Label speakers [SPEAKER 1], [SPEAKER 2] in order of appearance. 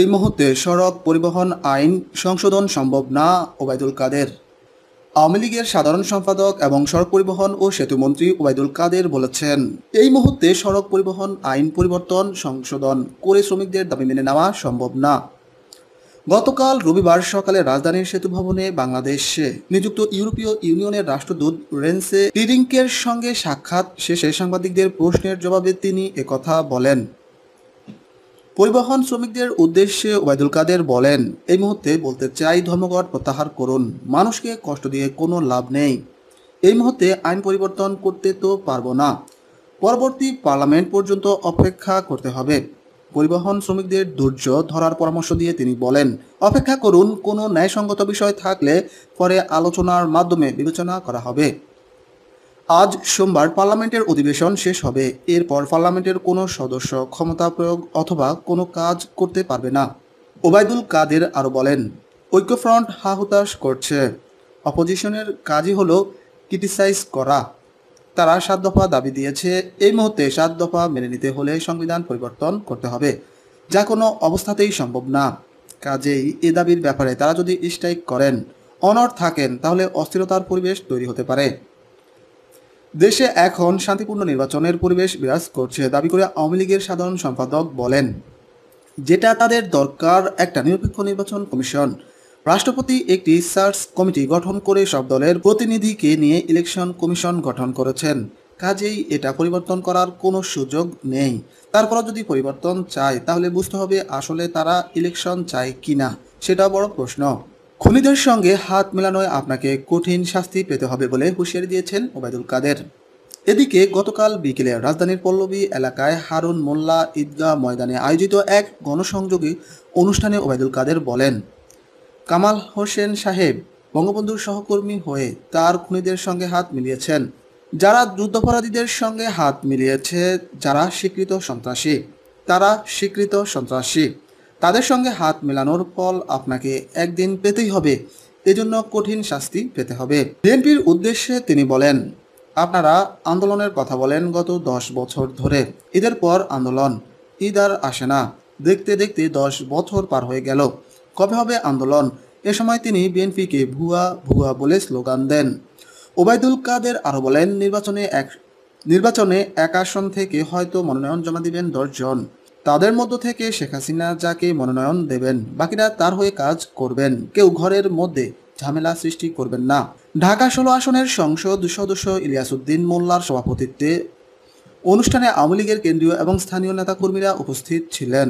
[SPEAKER 1] এই মুহূর্তে সড়ক পরিবহন আইন সংশোধন সম্ভব না ওবায়দুল কাদের আওয়ামী লীগের সাধারণ সম্পাদক এবং সড়ক পরিবহন ও সেতুমন্ত্রী ওবায়দুল কাদের বলেছেন এই মুহূর্তে সড়ক পরিবহন আইন পরিবর্তন সংশোধন করে শ্রমিকদের দাবি মেনে নেওয়া সম্ভব না গতকাল রবিবার সকালে রাজধানীর সেতু ভবনে বাংলাদেশে নিযুক্ত ইউরোপীয় ইউনিয়নের রাষ্ট্রদূত রেন্সে টিরিঙ্কের সঙ্গে সাক্ষাৎ শেষে সাংবাদিকদের প্রশ্নের জবাবে তিনি একথা বলেন পরিবহন শ্রমিকদের উদ্দেশ্যে ওবায়দুল কাদের বলেন এই মুহূর্তে বলতে চাই ধর্মঘট প্রত্যাহার করুন মানুষকে কষ্ট দিয়ে কোনো লাভ নেই এই মুহূর্তে আইন পরিবর্তন করতে তো পারবো না পরবর্তী পার্লামেন্ট পর্যন্ত অপেক্ষা করতে হবে পরিবহন শ্রমিকদের ধৈর্য ধরার পরামর্শ দিয়ে তিনি বলেন অপেক্ষা করুন কোনো ন্যায়সঙ্গত বিষয় থাকলে পরে আলোচনার মাধ্যমে বিবেচনা করা হবে আজ সোমবার পার্লামেন্টের অধিবেশন শেষ হবে এরপর পার্লামেন্টের কোনো সদস্য ক্ষমতা প্রয়োগ অথবা কোনো কাজ করতে পারবে না ওবায়দুল কাদের আরও বলেন ঐক্যফ্রন্ট হা করছে অপোজিশনের কাজই হল ক্রিটিসাইজ করা তারা সাত দফা দাবি দিয়েছে এই মুহূর্তে সাত দফা মেনে নিতে হলে সংবিধান পরিবর্তন করতে হবে যা কোনো অবস্থাতেই সম্ভব না কাজেই এ দাবির ব্যাপারে তারা যদি স্ট্রাইক করেন অনর থাকেন তাহলে অস্থিরতার পরিবেশ তৈরি হতে পারে দেশে এখন শান্তিপূর্ণ নির্বাচনের পরিবেশ বিরাজ করছে দাবি করে আওয়ামী লীগের সাধারণ সম্পাদক বলেন যেটা তাদের দরকার একটা নিরপেক্ষ নির্বাচন কমিশন রাষ্ট্রপতি একটি সার্চ কমিটি গঠন করে সব দলের প্রতিনিধিকে নিয়ে ইলেকশন কমিশন গঠন করেছেন কাজেই এটা পরিবর্তন করার কোনো সুযোগ নেই তারপর যদি পরিবর্তন চায় তাহলে বুঝতে হবে আসলে তারা ইলেকশন চায় কি না সেটা বড় প্রশ্ন খুনিদের সঙ্গে হাত মেলানোয় আপনাকে কঠিন শাস্তি পেতে হবে বলে হুঁশিয়ারি দিয়েছেন ওবায়দুল কাদের এদিকে গতকাল বিকেলে রাজধানীর পল্লবী এলাকায় হারুন মোল্লা ঈদগাহ ময়দানে আয়োজিত এক গণসংযোগী অনুষ্ঠানে ওবায়দুল কাদের বলেন কামাল হোসেন সাহেব বঙ্গবন্ধুর সহকর্মী হয়ে তার খুনিদের সঙ্গে হাত মিলিয়েছেন যারা যুদ্ধাপরাধীদের সঙ্গে হাত মিলিয়েছে যারা স্বীকৃত সন্ত্রাসী তারা স্বীকৃত সন্ত্রাসী তাদের সঙ্গে হাত মেলানোর ফল আপনাকে একদিন পেতেই হবে এজন্য কঠিন শাস্তি পেতে হবে বিএনপির উদ্দেশ্যে তিনি বলেন আপনারা আন্দোলনের কথা বলেন গত দশ বছর ধরে ঈদের পর আন্দোলন ঈদ আর আসে না দেখতে দেখতে দশ বছর পার হয়ে গেল কবে হবে আন্দোলন এ সময় তিনি বিএনপিকে ভুয়া ভুয়া বলে স্লোগান দেন ওবায়দুল কাদের আরও বলেন নির্বাচনে এক নির্বাচনে এক আসন থেকে হয়তো মনোনয়ন জমা দিবেন দশজন তাদের মধ্য থেকে শেখ হাসিনা যাকে মনোনয়ন দেবেন বাকিরা তার হয়ে কাজ করবেন কেউ ঘরের মধ্যে ঝামেলা সৃষ্টি করবেন না ঢাকা ষোলো আসনের সংসদ সদস্য উদ্দিন মোল্লার সভাপতিত্বে অনুষ্ঠানে আওয়ামী লীগের কেন্দ্রীয় এবং স্থানীয় নেতাকর্মীরা উপস্থিত ছিলেন